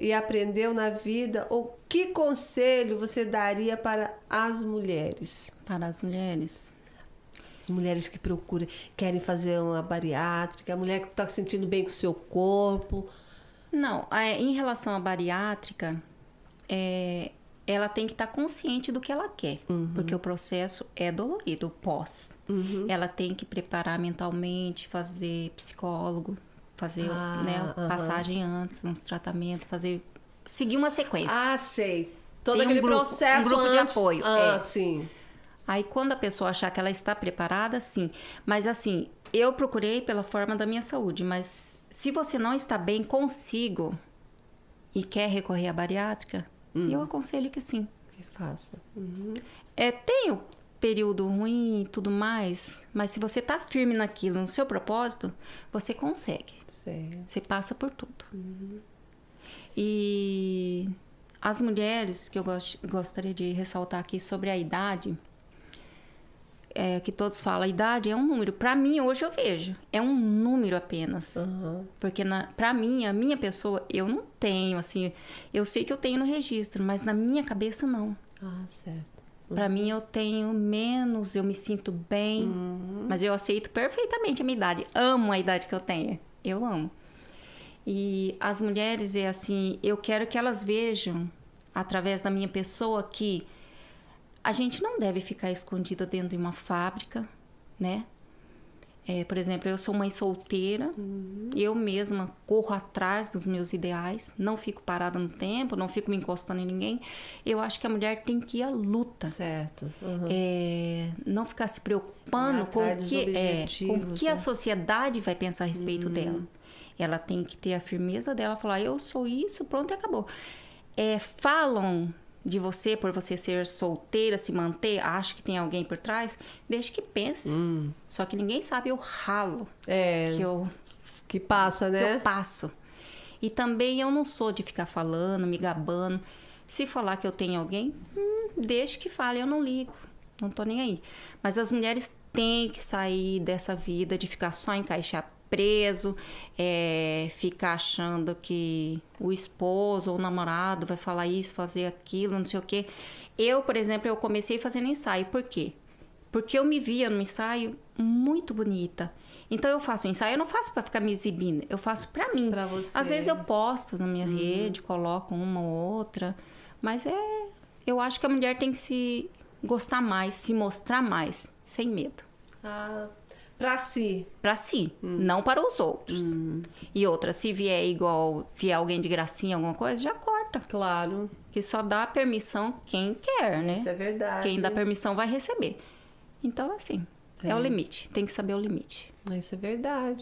e aprendeu na vida, O que conselho você daria para as mulheres? Para as mulheres? As mulheres que procuram, querem fazer uma bariátrica, a mulher que está se sentindo bem com o seu corpo. Não, é, em relação à bariátrica, é, ela tem que estar tá consciente do que ela quer, uhum. porque o processo é dolorido, o pós. Uhum. Ela tem que preparar mentalmente, fazer psicólogo, fazer né, ah, né, uh -huh. passagem antes, uns tratamentos, fazer. Seguir uma sequência. Ah, sei. Todo Tem aquele um grupo, processo. Um grupo antes... de apoio. Ah, é. sim. Aí quando a pessoa achar que ela está preparada, sim. Mas assim, eu procurei pela forma da minha saúde, mas se você não está bem consigo e quer recorrer à bariátrica, hum. eu aconselho que sim. Que faça. Uhum. É, tenho período ruim e tudo mais, mas se você tá firme naquilo, no seu propósito, você consegue. Certo. Você passa por tudo. Uhum. E as mulheres, que eu gost, gostaria de ressaltar aqui sobre a idade, é, que todos falam, a idade é um número. Para mim, hoje eu vejo, é um número apenas. Uhum. Porque para mim, a minha pessoa, eu não tenho, assim, eu sei que eu tenho no registro, mas na minha cabeça, não. Ah, certo. Para mim, eu tenho menos, eu me sinto bem, uhum. mas eu aceito perfeitamente a minha idade. Amo a idade que eu tenho. Eu amo. E as mulheres é assim, eu quero que elas vejam através da minha pessoa que a gente não deve ficar escondida dentro de uma fábrica, né? É, por exemplo, eu sou mãe solteira, uhum. eu mesma corro atrás dos meus ideais, não fico parada no tempo, não fico me encostando em ninguém. Eu acho que a mulher tem que ir à luta. Certo. Uhum. É, não ficar se preocupando é, com o que, é, com que né? a sociedade vai pensar a respeito uhum. dela. Ela tem que ter a firmeza dela, falar: eu sou isso, pronto e acabou. É, falam de você, por você ser solteira, se manter, acha que tem alguém por trás, desde que pense. Hum. Só que ninguém sabe o ralo é, que eu. Que passa, né? Que eu né? passo. E também eu não sou de ficar falando, me gabando. Se falar que eu tenho alguém, hum, deixe que fale, eu não ligo. Não tô nem aí. Mas as mulheres têm que sair dessa vida de ficar só encaixar preso, é, fica achando que o esposo ou o namorado vai falar isso, fazer aquilo, não sei o quê. Eu, por exemplo, eu comecei fazendo ensaio. Por quê? Porque eu me via no ensaio muito bonita. Então eu faço ensaio, eu não faço para ficar me exibindo, eu faço para mim. Pra você. Às vezes eu posto na minha uhum. rede, coloco uma ou outra, mas é, eu acho que a mulher tem que se gostar mais, se mostrar mais, sem medo. Ah, para si. Para si, hum. não para os outros. Hum. E outra, se vier igual, vier alguém de gracinha, alguma coisa, já corta. Claro. Que só dá permissão quem quer, né? Isso é verdade. Quem dá permissão vai receber. Então, assim, é, é o limite. Tem que saber o limite. Isso é verdade.